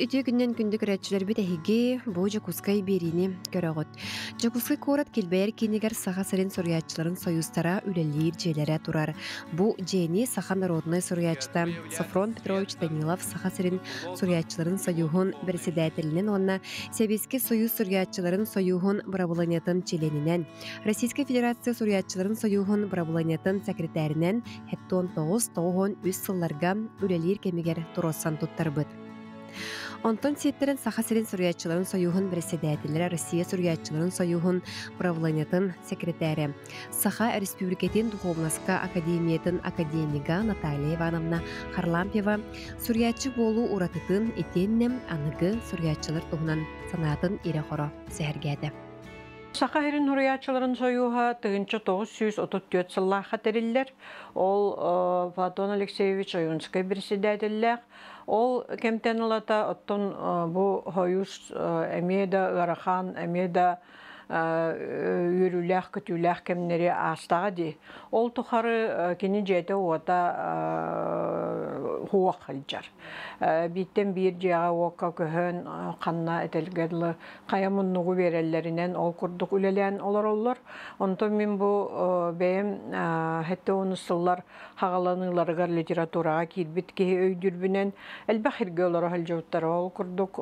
күннен күндүк рәтчілер бит әйге бу жукускай берини көрағыт. Жакускай корат келбәйер кинигер саха сәрін сұрыячыларын союзтара үлелиир желері турар. бу жээни саха народный суруячыта Сафрон Петрович Данилов саха сәрін сұрыячыларын союхун бірседәтілінен онна сәбеске союз сұрыячыларын союхун брабуланетін челенінен, Российская Федерация секретаринен союғын он тогуз 79 үч сылларга үлелиир кемигер туроссан туттарбыт Онтон сеттерін саха сирин сурятчыларын союхун председателі Россия сурятчыларын союхун правланетін секретарі. Саха республикетин духовнаска академиятын академига Наталья Ивановна Харлампева сурятчы болу уратытын етеннем аныгы сурятчылар туһунан санаатын ире хоро Саха Сахарин Нурячыларын союға тыгынчы 934 сылла хатериллер. Ол Вадон э, Алексеевич Оюнский председателлер. Ол кемтен алата оттон э, бу хоюс э, эмеда ыарахан, эмеда э, үйрүлях күтүлях кемнері астағы дей. Ол тұқары кені жете ұғата хуок хайджар. Э, биттен бир жага уокка көһөн э, ханна этелгедлы каямуннугу береллеринен ол курдук үлелен олороллор. Онтон мин бу э, бэм хетте онусуллар хагаланыларга литературага кирбит ки өйдүрбүнен элбахирге олоро халжоттар ол курдук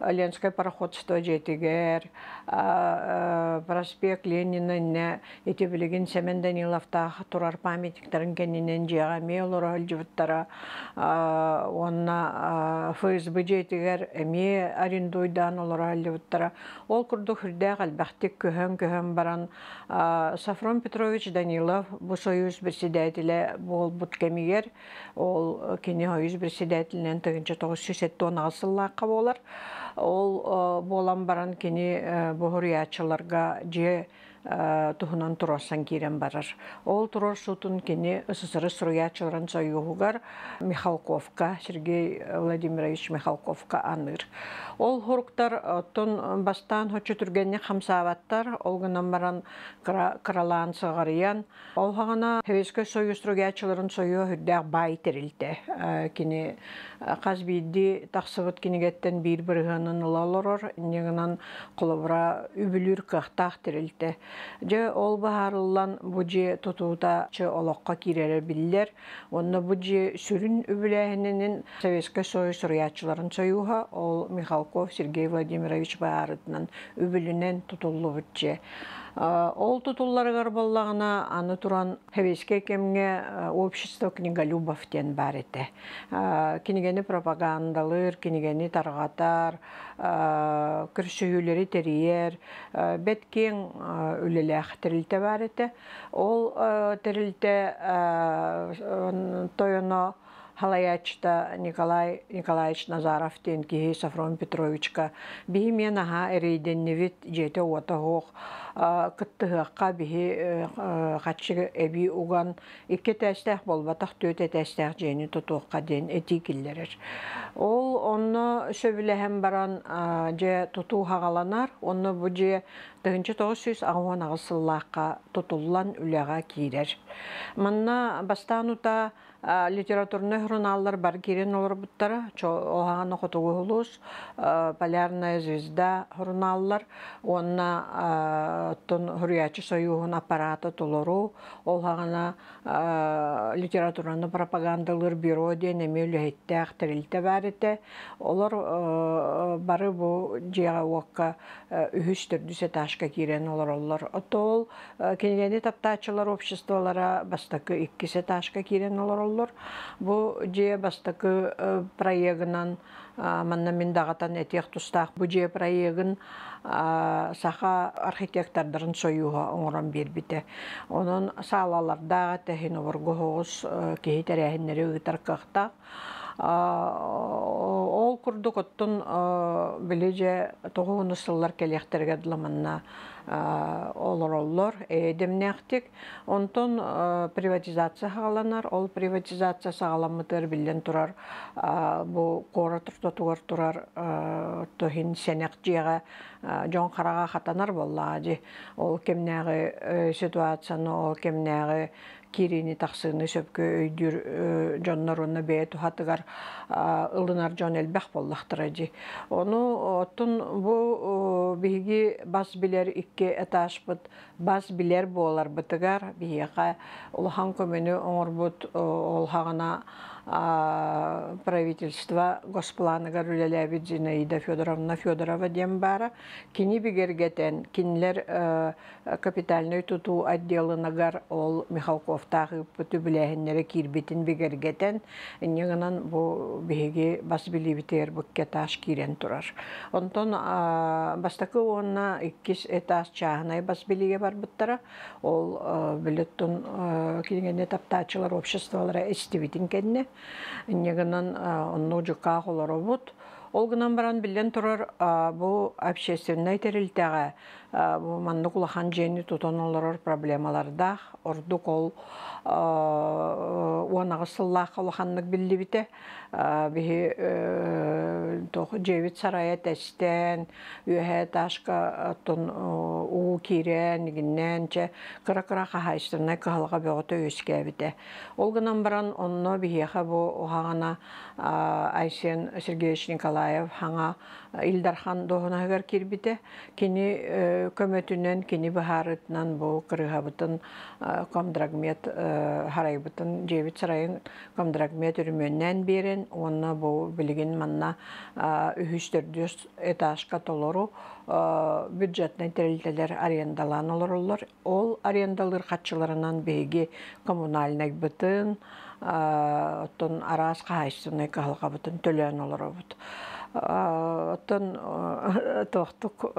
Ленское пароходство жетигер, э, проспект Ленина не эти Семен Даниловта турар памятниктерин ме жега мейлор өлжүттара онна ФСБ жетигер эме арендуйдан олор өлжүттара ол құрды хүрдәг бәқтік күхін-күхін баран Сафрон Петрович Данилов бу союз председателе бол бут ол кини союз председателинен тыгынча ол э, болан баран кини э, бұғыр ячыларға же Э, туһунан турорсан киирен барар. Ол турор сутун кини СССР струячыларын союгугар Михалковка, Сергей Владимирович Михалковка аныр. Ол хоруктар э, тон бастан хочу түргенне хамсааваттар, ол баран кралаан сығарыян. Ол хағана Хевеске союз струячыларын сою бай терилте. Э, кини қазбейді тақсығыт кинигеттен бір бірғанын ұлалырыр, негінан құлыбыра үбілір қақтақ терилте. Же ол баһарыллан буджи тутуута че олоққа киререр биллер. Онна буджи сүрін үбіләһінінін Советский Союз союға ол Михалков Сергей Владимирович баһарытынан үбілінен тутуллы Э, ол тутулларыгар боллағына аны туран хевеске кемге э, общество книголюбов тен бар еті. Э, кинигени пропагандалыр, кинигени тарғатар, күрсүйілері терейер, бәткен үлілі үлеләқ бар еті. Ол тірілті тойыны халаячта Николай Николаевич Назаров тен киһи Сафрон Петровичка биһи мен аһа невит жете уота хоох кыттыһыакка биһи э, э, эби уган икки тээстээх болбатах төте тээстээх жени тутуокка ден эти киллерер ол онно сөбүлэһэн баран же тутуу хагаланар онно бу же тыгынчы тоғыз жүз аҕуан аҕысыллаакка тутуллан үлэҕэ манна бастаанута Э, литературных журналлар бар кирен олорбуттара оған хотугулус э, полярная звезда журналлар онна э, тон хурячы союгун аппараты толору олхагана литератураны пропагандалыр бюро ден эме үлэхиттеах тирилте баарите Олар бары бу жиэга уокка үһүс төрдүс этажка кирен олор олор отол кенегени таптаачылар обществолара бастакы иккис этажка кирен олор боллор. Бу же бастакы э, проегынан э, манна мен дағатан этех тұстақ. бу же проегін э, саха архитектордарын союга оңырам бербите. Оның салаларда техин оргохогус кеһи тәрәһиннәре Ол кахта ол білі жә тұғы ұнысылар келектерге Э, олороллор эдемнеактик онтон э, приватизация сагаланар ол приватизация сагаламытыр билен турар э, бу кора туртотугар турар тохин сенек жеге жон карага хатанар боллаади ол кемнеги ситуацияны ол кемнеги кирини таксыны сөпкө өйдүр жонноруна бээ тухатыгар ылынар жон элбэх боллахтыра ону оттун бу биги бас билер аташ этажбыт бас билер болар бытыгар биеха улахан көмөнү оңорбут э, олхагына правительство госпланы Гаруляля Абиджина Ида Федоровна Федорова дем бара, кини бигергетен, кинлер э, капитальный туту отделы ол Михалков пүті біләхінлері кирбетін бигергетен, негінан бу бігеге бас бітер бүкке таш кирен тұрар. Онтон бастакы онна иккис этаж чағынай бас билиге бар бұттара, ол э, білеттін э, келген этаптачылар обществолары эстивитин Негынан онну жукка холоробут. Ол ғынан баран білден тұрыр бұл әпшесінің терилтеге Э, манны кулахан жени тутонолорор проблемаларда ордук ол э, э, уанагы сыллах кулаханнык биллибите биһи жебит сарая тәстен үһэ ташка тон уу кирен гинненче кыра кыра хахайстына кыхалга бөгөтө үскәбите ол гынан баран онно биһиха бу хагана айсен Сергеевич Николаев хаңа Илдархан доһунаһыгар кирбите кини көмөтүнөн кини баһаарытынан бу кырыгабытын э, комдрагмет э, харайбытын жебит сарайын комдрагмет үрмөнөн берин онна бу билигин манна э, үһүстөрдүс этажка толору бюджетный терилтелер арендалан ол арендалыр катчыларынан беги коммунальный бытын оттон араас каайсыны калгабытын төлөн болот оттон тохтук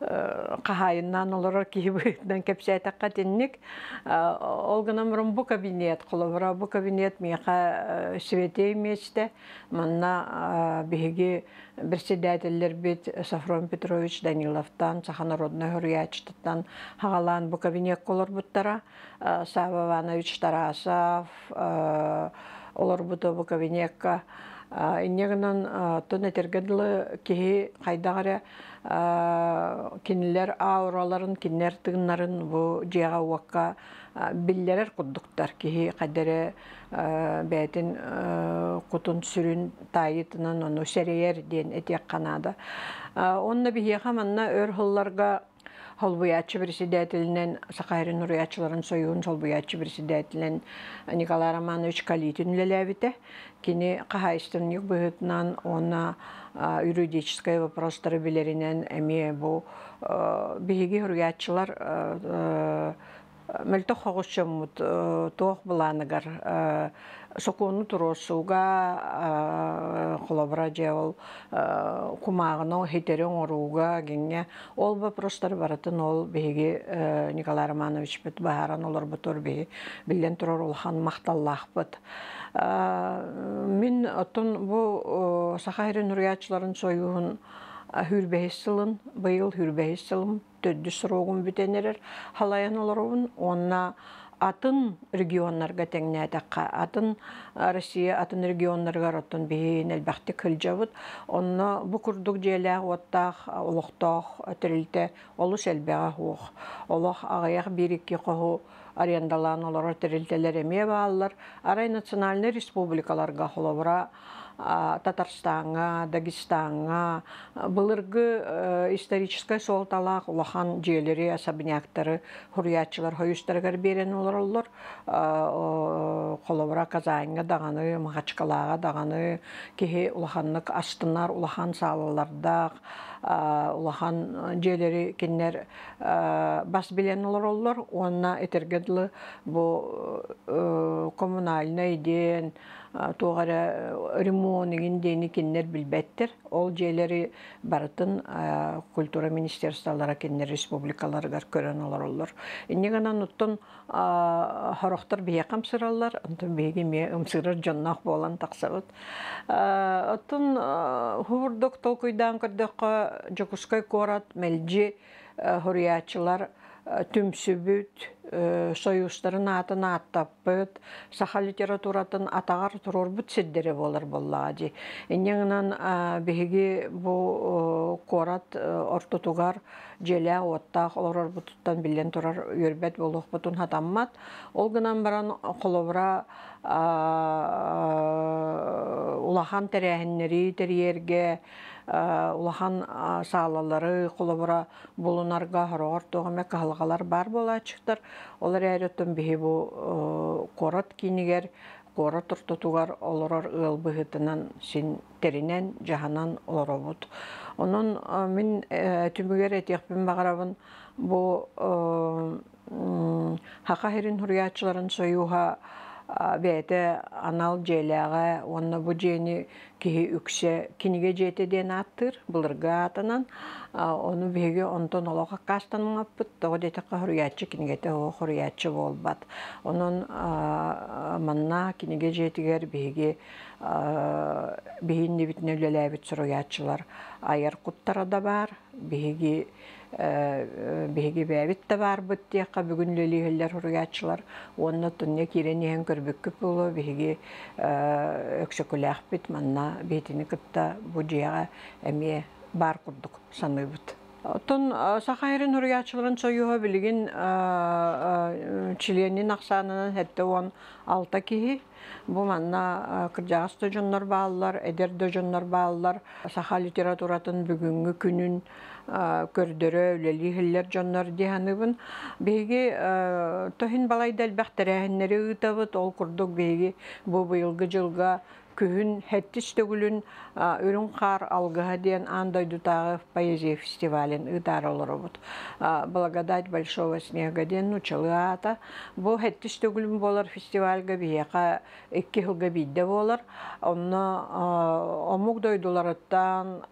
қахайынан олорор киһибыытынан кепсээтэкка тинник э, ол гына мурун бу кабинет холобура бу кабинет миэха э, свете имечте манна э, биһиги председательлер бит Сафрон Петрович Даниловтан, Саханародный Гурьячтан, Хагалан бу кабинет колорбуттара, Сава Иванович Тарасов, олорбуто бу кабинетка Иннегынан тон этергедылы кеһи хайдагара кенілер аураларын, кенілер тыгыннарын бу жиага уакка биллерер куддуктар кеһи кадере бәтин кутун сүрүн тайытынан ону сәрейер диен этек канада. Онна бие манна Холбуячы председателінен, Сақайрын Нұрыячыларын союын Холбуячы председателінен Николай Романович Калитин үлеләбіті. Кені қағайстын ек бұғытынан оны юридическая вопростары білерінен әме бұл бігі Нұрыячылар мүлті қоғышым тұқ бұланығыр сокуону туросууга э, холобра же э, ол кумагыно хетерең оруга кеңе ол вопростор баратын ол биги э, Николай романовичбит бит олорбутур би билен турор улхан макталлахпыт мин отун бу сахайры нурячларын союун хүрбэхис сылын быйыл хүрбэхис сылым төддүс рогун бүтенерер онна атын регионнарға тәңне таққа атын э, Россия атын регионнарға ротон бейін әлбәқті күлжавыд. Онна бұ күрдік желі оттақ, олықтақ, өтірілті, олы әлбәға хуық. Олық ағаяқ берекке құху арендалан олар өтірілтелер әме бағалар. Арай национальный республикаларға бұра татарстанга дагестанга былыргы э, историческая солталақ улахан жээлери особняктары хуруячылар хоюстаргар берен олар-олар, колобура казанга дағаны махачкалага даганы кихи улаханнык астынар улахан саалалардак улахан жээлери кеннер бас билен олар уонна этергедлы бу э, коммунальный ден тоғара ремонт дени кеннер білбәттір, Ол жәлері барытын культура министерсталары кеннер республикаларығар көрін олар олар. Инне гана нуттун э, хороқтар биякам сыраллар, антын бейге ме ұмсырыр жоннақ болан таксабыт. ғұрдық э, э, хурдук толкуйдан жүкіскай жокускай корат мелжи хорячылар түмсүбүт э, союзтарын атын аттаппыт саха литературатын атағар турорбут сиддери болар боллаа ди иннеңнан э, биһиги бу э, корат ортутугар желя оттах олорорбутуттан билен турар үйөрбет болохбутун хатаммат ол гынан баран холобура улахан терээхиннери терьерге Э, улахан саалалары қолабыра булунарга хорогор тоғаме кахалгалар бар болаачыктар олар әрөтөн биһи бу э, корот кинигер кора туртутугар олорор ыал быһытынан син теринен жаһанан олоробут Оның э, мин түмүгер этиэхпин багарабын бу хака херин хуруяатчыларын союха бээте анал жээлээҕэ уонна бу киһи үксе киниге жетеден аттыр былырга атанан ону беге онтон олоха кастанмаппыт того дете хоруячы кинигете о хоруячы болбат Оның манна киниге жетигер беге бейинди битне үлелебит суруячылар айыр да бар биги э, биги бәбит да бар бит тиякка бүгүн лелиһиллер хуруячылар э, манна онна бетини кытта әме эмие бар курдук саныйбыт Тон сахайрын хурячылыгын чоюга билигин чиленин аксанынан хетте он алта киһи бу манна кырдьагас дожоннор бааллар эдер дожоннор бааллар саха литературатын бүгінгі күнүн көрдөрө үлели хиллер жоннор диһаныбын биһиги тохин балайда элбэхтерээһиннери ыытабыт ол курдук биһиги бу күһүн төгүлүн үрүн кар алгыһа диэн андай поэзия фестивалин ыдар олоробут благодать большого снега диэн нучылыата бу төгүлүн болор фестивальга бияка икки хылга бидде болор онно омук дойдуларыттан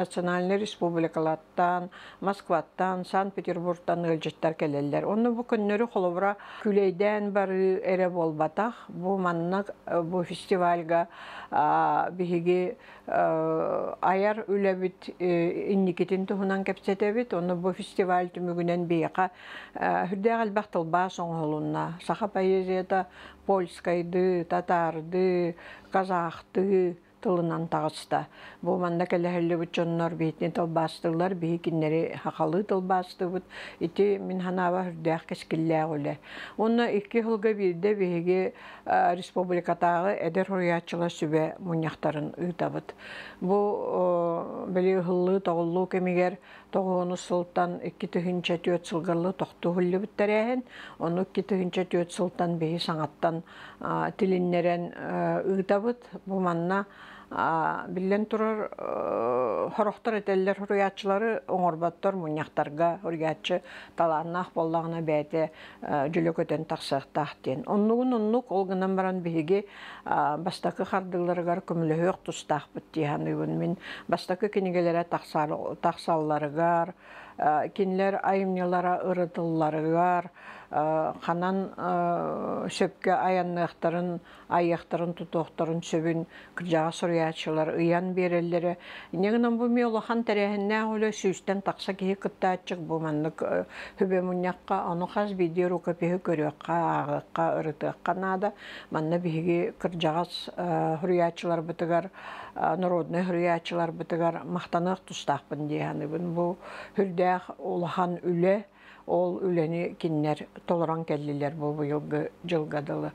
национальный республикалаттан москваттан санкт петербургтан ылжыттар келелер онно бу күннөрү холобура күлейден бары эре болбатах бу маннак э, бу фестивальга биһиги аяр үләбит э, инникитин туһунан кепсетебит оны бу фестиваль түмүгүнен бияка хүрдәгәл бахтыл баш оңолунна саха поэзията польскайды татарды қазақты тылынан тағыста. Болманда кәләһәлі бұт жоннор бейітіне тылбастылар, бейі хақалы тылбасты бұт. Ити мин ханава хүрдәқ кескілләй олі. Оны икі хылға бірде бейге э, республикатағы әдер хұрыятчылар сүбе мұнияқтарын ұйта бұт. Бұ э, бәлі хылы тоғылу кемігер тоғуыны сылтан икі түхінші төт сылғырлы тоқты хүлі бұттарәйін. Оны икі түхінші төт сылтан бейі саңаттан э, тіліннерен ұйта бұт. Бұманна Биллен турар э, хорохтор этеллер хуруятчылары оңорбаттар муньяхтарга хуруятчы таланнах боллағына бәйті жүлік э, өтен тақсақтақ ден. Оннуғын ол гынан баран бігі э, бастақы қардыларығар күмілі тұстақ бітті. мен бастақы кенегелері тақсалларығар, кенлер айымнелара ұрытылларығар, ханан сөпке аянныахтарын айяхтарын тутохтарын сөбүн кыржага суруячылар ыян береллере негнам бу меолахан терехинне оле сүүстен такса кихи кыттаачык бу маннык хүбемуньякка ону хас видео рукопихи көрөкка агыкка ырытыкка наада манна биһиги кыржагас хуруячылар бытыгар народный хуруячылар бытыгар мактанык тустаахпын дияны бу хүрдээх улахан үле ол үләне киннер толоран келлилер бу быйылгы жылгадылы.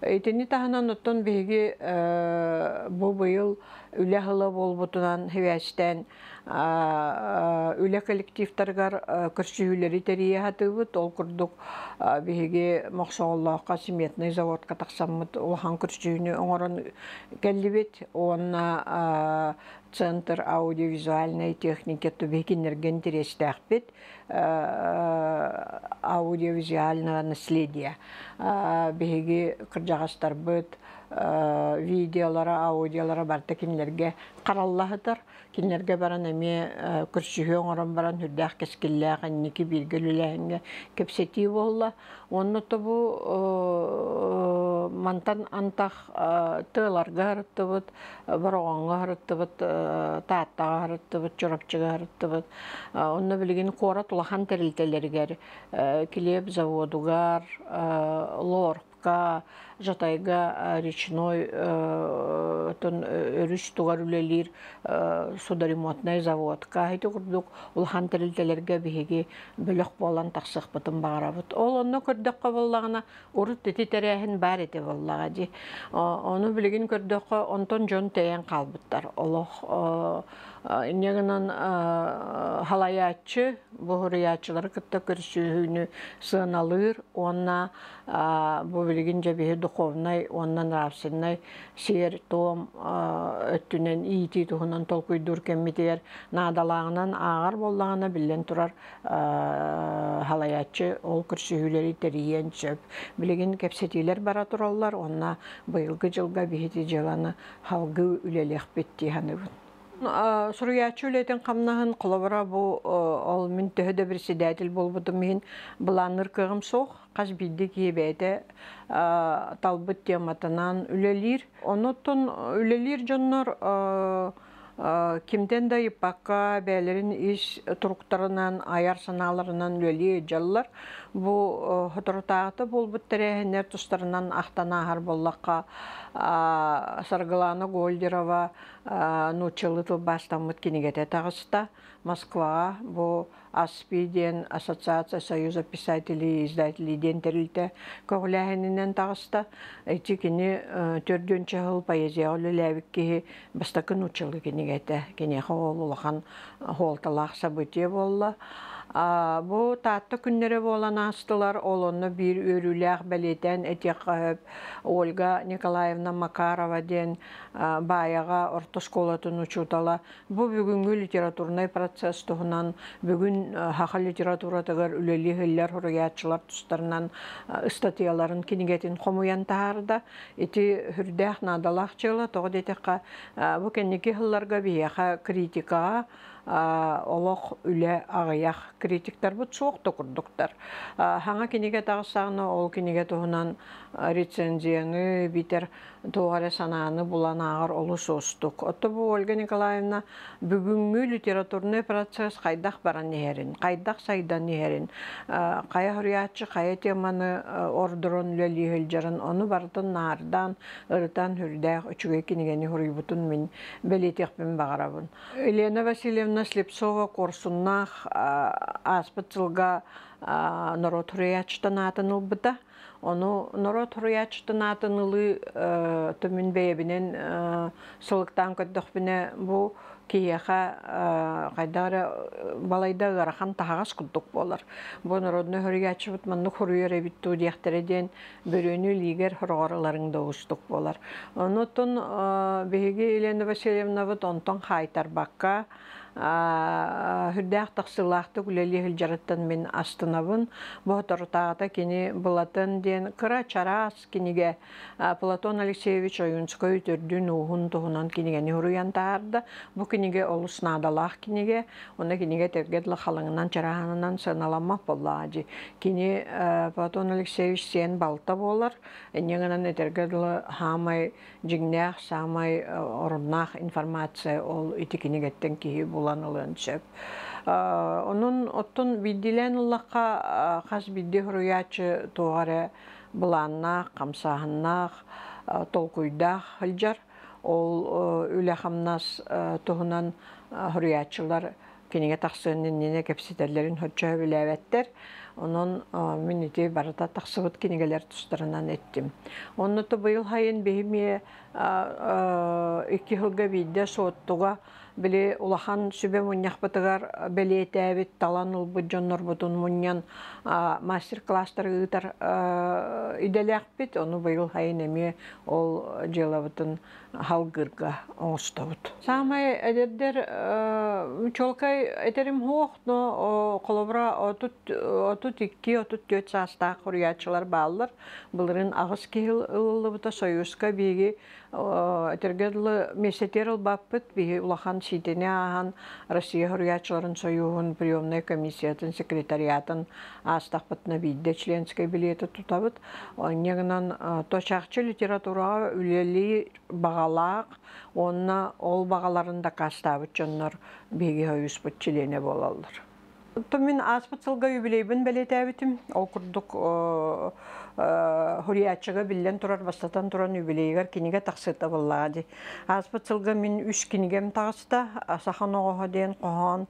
Итини таһынан оттон биһиги э, бу быйыл үлә бұл болбутунан үле коллективтаргар көрсүйүлери терияһатыбыт ол курдук биһиги мохсооллоохка сметный заводка таксаммыт улахан көрсүйүнү оңорон келлибит уонна центр аудиовизуальной техники әқпет, терестеахпит аудиовизуального Беге биһиги біт, Э, видеолары, аудиолары барта кенлерге қараллаһытар. Кенлерге баран әме э, күрсүһөн орон баран хүрдәх кескилләх анники биргелүләһингә кепсети болы. Оны тұбу э, мантан бұрғанға ғырытты бұд, таттаға ғырытты тааттаға жұрапчыға ғырытты бұд. Онны білген қорат тулахан тәрілтелергер келеп, заводуғар, лор Жатайға жатайга речной э, тон өрүч э, тугар үлелир э, сударемонтный заводка айты курдук ул хан тирилтелерге биһиги болан тахсыхпытын баарабыт ол онно көрдөккө боллагына урут тити терээхин баар эти боллага ди онтон жон калбыттар олох а халаячы, бұғырыячылары кітті көрсүйіні сыналыр, онна бұл білген жәбеге духовнай, оннан равсыннай сер том өттінен иіті тұғынан толқуй дүр кәммедер, надалағынан ағар боллағына білден тұрар халаячы, ол көрсүйілері тәрейен жөп. Білген кәпсетейлер бара тұралар, онна бұйылғы жылға бейті жыланы халғы үлелек бетті ханыбын. Суруячу үлетін қамнағын қолабыра бұл ол мен төһөдө бір седәтіл болбуду мен бұланыр кығым соқ қаш бидді киебәді талбыт тематынан үлелир. Онотон үлелир жоннор кимден да баққа бәлерин иш туруктарынан аяр саналарынан үлелі жаллар. Бұл хотортағыты болбут тәрәһінер тұстарынан ақтана ағар боллаққа Саргалана Гольдерова бастам тулбастан муткинигете тағыста Москваға бу Аспиден Ассоциация Союза писателей и издателей дентерлите көгүлэһининен тағыста эти кини э, төрдөнчө хыл поэзия олулэбик киһи бастакын учылы кинигете кинеха олулахан холталаах событие болла Бу татты күннере болан астылар, олонны бир өрүләк бәлетен қағып Ольга Николаевна Макарова ден баяга орто школатын учутала. Бу бүгүнгү литературный процесс тугунан бүгүн хаха литература тагар үлели хиллер хуруятчылар тустарынан статьяларын кинигетин хомуян таарда. Ити хүрдэх надалах чыла тогдетекка бу кенники хылларга бияха критикага Олоқ үле ағыяқ критиктар бұт соқ тұқырдықтар. Хаңа кенеге тағысағына ол кенеге тұғынан рецензияны битер туғары сананы бұлан ағыр олы состық. Отты Ольга Николаевна бүгіммі литературны процесс қайдақ баран кайдах қайдақ сайдан нәрін, қай құриятшы, қай теманы э, ордырын лөлі үлжарын, оны бардын нардан, ұрытан үрдәк, үшіге кенігені құры бұтын мен бағарабын. Елена Васильевна Слепсова құрсыннақ э, аспыт жылға э, нұры тұриятшыдан Оны норо туруячтынатын атынылы төмін бейбінен көттіқ біне бұл кейеға қайдары балайда ғарақан тағас күлдіқ болар. Бұл народны хүргячы бұтманны хүргер бітті дияқтереден бөрөні лигер хүрғарыларын доғыстық болар. Оны тұн бігі Елена Васильевна бұт онтон қайтар баққа Хүрдәк тақсылақты күлелі хүлжараттан мен астынабын. Бұғы тағыта кені бұлатын ден күра чарас кенеге Платон Алексеевич Ойынскөй түрдің ұғын тұғынан кенеге не ұруян тағарды. Бұ кенеге олыс надалақ кенеге, оны кенеге тергедлі қалыңынан чарағанынан сыналанмақ болды ажы. Кене Платон Алексеевич сен балта болар, әнеңінен тергедлі хамай, жигнәқ, самай, информация ол үті кенегеттен бол. bulanıl önçəb. Onun otun bidilən ulaqa xas biddi hürüyəçi tuğarı bulanmaq, qamsahınmaq, tolquydaq hılcar. Ол үләхамнас туһунан hürriyetçiler kinige taxsının nine kepsiterlerin hoca bilevetter. Onun miniti barada taxsıbıt kinigeler tustaranan ettim. Onu da bu yıl hayın behimiye икки хылга бидде соттуга били улахан сүбе муньяхбытыгар белиэтээбит талан улбут жоннорбутун муньян мастер класстар иделяк бит ону быйыл хайын эми ол желабытын халгырга оңостабыт самай эдердер чолкай этерим хоох но колобра отут отут икки отут төт саастаах курячылар бааллар былырын агыс кихил ыллыбыта союзка биги Тергедлы месетер баппыт бии улахан сидене аған Россия Хруячыларын Союзын приемной комиссиятын секретариатын астақпытны биде членской билеті тұтабыт. негінен э, тошақчы литератураға үлелі бағалақ, онна ол бағаларында кастабыт бейге беге бұт члене болалдыр. Түмін аспыт сылға юбилейбін Ол оқырдық. Э, хуриячыга биллен турар бастатан туран юбилейгер киниге тақсыта болады. Аз Аспыт сылга мен үш кинигем тағыста, Асахан оғоға дейін қоған,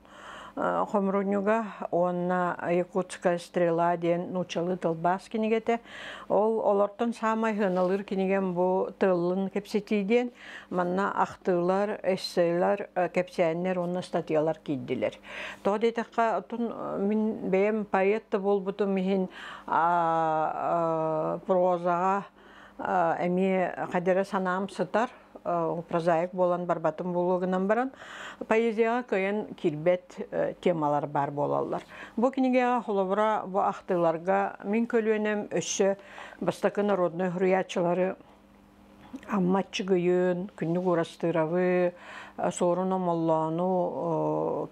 Э, хомрунюга онна якутская стрела ден нучалы тылбас кинигете ол олортон самай хыналыр э, киниген бу кепсети ден, манна ахтылар эссейлар э, кепсеэннер онна статьялар киддилер то детекка мин болып бол болбуту михин прозага эми кадере санаам сытар Э, прозаик болан барбатын блогынан баран поэзияға көен кирбет э, темалар бар болалар. Бу книгага холобура бу ахтыларга мин көлөнөм өссө бастакы народной Аммачы көйін күннүк урастырабы соруна омоллоону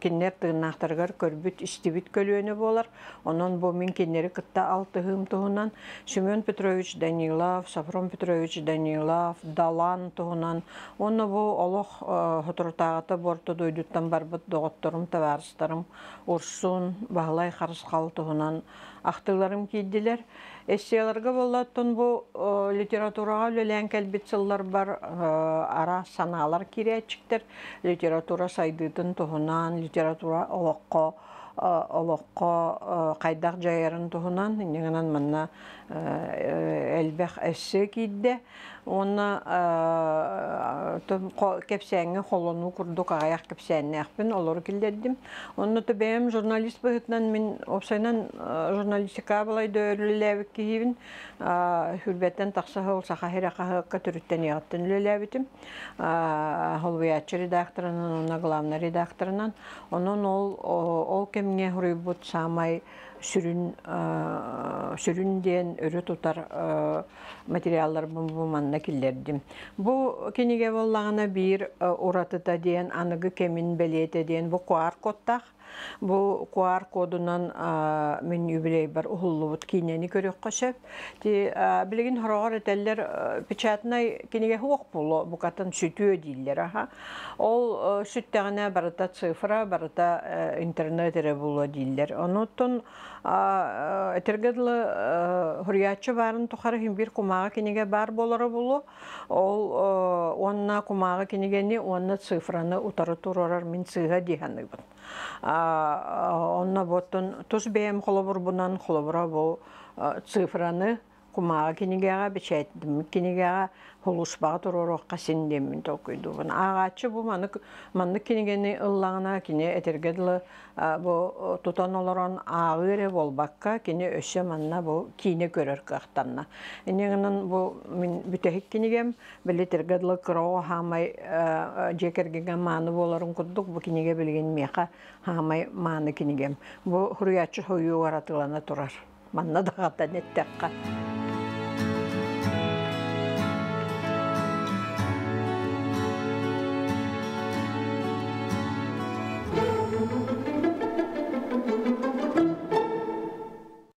кеннер тұғынақтарғар көрбүт истибит көлүөнү болар онон бу мен киннери кытта алтыһым тұғынан, семен петрович данилов сафрон петрович данилов далан Оны бұл бу олох борты дөйдіттен бар барбыт доготторум тәвәрістарым, урсун бағылай харыскал туһунан ақтыларым кийдилер Эссияларга боллаттон бу э, литературага үлөлән бар, э, ара саналар киречиктер литература сайдыдың туһунан, литература олоққа, қайдақ э, жайырын туһунан, инегенан мына әлбәқ әсі Оны э, кепсәңе холону курдук аяк кепсәнне ахпын олор килдердим. Оны то бем журналист быһытнан мин опсайнан э, журналистика булай дөрүләбек киевин э, хүрбәттән тақсы хол саха хәре хакка төрүттән яттын лөләбитим. Холбиячы редакторынан, онна главный редакторынан. Онон ол ол кемне хүрбут самай сүрүн сүрүн диэн өрө тутар материаллар буманна киллердим. Бу кенеге боллагана бир уратыта диэн аныгы кемин белете диэн бу куар коттах. Бу куар кодунан мен юбилей бар ухуллубут кинени көрөк кошеп. Ти билигин хорогор этеллер печатнай кинеге хуок булу букатын сүтүө диллер аха. Ол сүттөгүнө барата цифра, барата интернет эре булу диллер. Э, Этергедлы хурятчы э, барын тұқары бир кумаға кенеге бар болары болу. Ол э, онна кумаға кенегені онна цифраны утары тұрарар мен цыға дейханы бұл. Онна боттын тұз құлы қолабыр бұнан бұра бұл цифраны кумаға кинигеға бечәйттім кинигеға холушбаға туророкка синдеммин токуйдубун агачы бу маны манны кинигени ыллаңына кини этерге дылы бу тутан олорон агыре болбакка кини өшө манна бу кийне көрөр кактанна энегинен бу мен бүтехик кинигем били этерге дылы кыроо хамай жекергеге маны боларын куддук бу киниге билген меха хамай мааны кинигем бу хуруячы хойуу аратылана турар манна дагата неттекка